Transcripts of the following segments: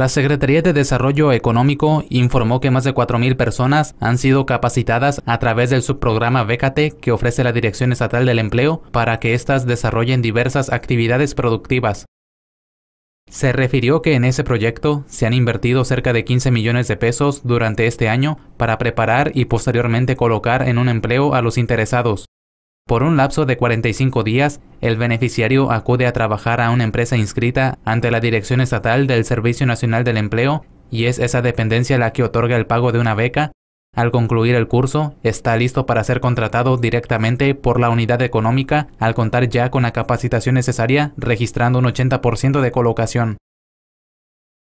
La Secretaría de Desarrollo Económico informó que más de 4.000 personas han sido capacitadas a través del subprograma Bécate que ofrece la Dirección Estatal del Empleo para que éstas desarrollen diversas actividades productivas. Se refirió que en ese proyecto se han invertido cerca de 15 millones de pesos durante este año para preparar y posteriormente colocar en un empleo a los interesados. Por un lapso de 45 días, el beneficiario acude a trabajar a una empresa inscrita ante la Dirección Estatal del Servicio Nacional del Empleo y es esa dependencia la que otorga el pago de una beca. Al concluir el curso, está listo para ser contratado directamente por la unidad económica al contar ya con la capacitación necesaria, registrando un 80% de colocación.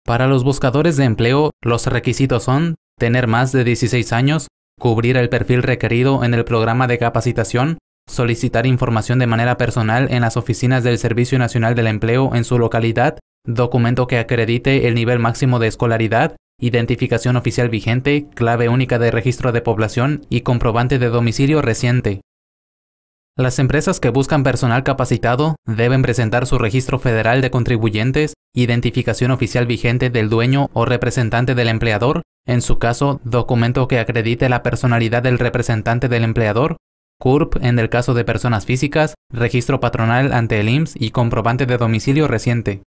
Para los buscadores de empleo, los requisitos son tener más de 16 años, cubrir el perfil requerido en el programa de capacitación, solicitar información de manera personal en las oficinas del Servicio Nacional del Empleo en su localidad, documento que acredite el nivel máximo de escolaridad, identificación oficial vigente, clave única de registro de población y comprobante de domicilio reciente. Las empresas que buscan personal capacitado deben presentar su registro federal de contribuyentes, identificación oficial vigente del dueño o representante del empleador, en su caso, documento que acredite la personalidad del representante del empleador, CURP en el caso de personas físicas, registro patronal ante el IMSS y comprobante de domicilio reciente.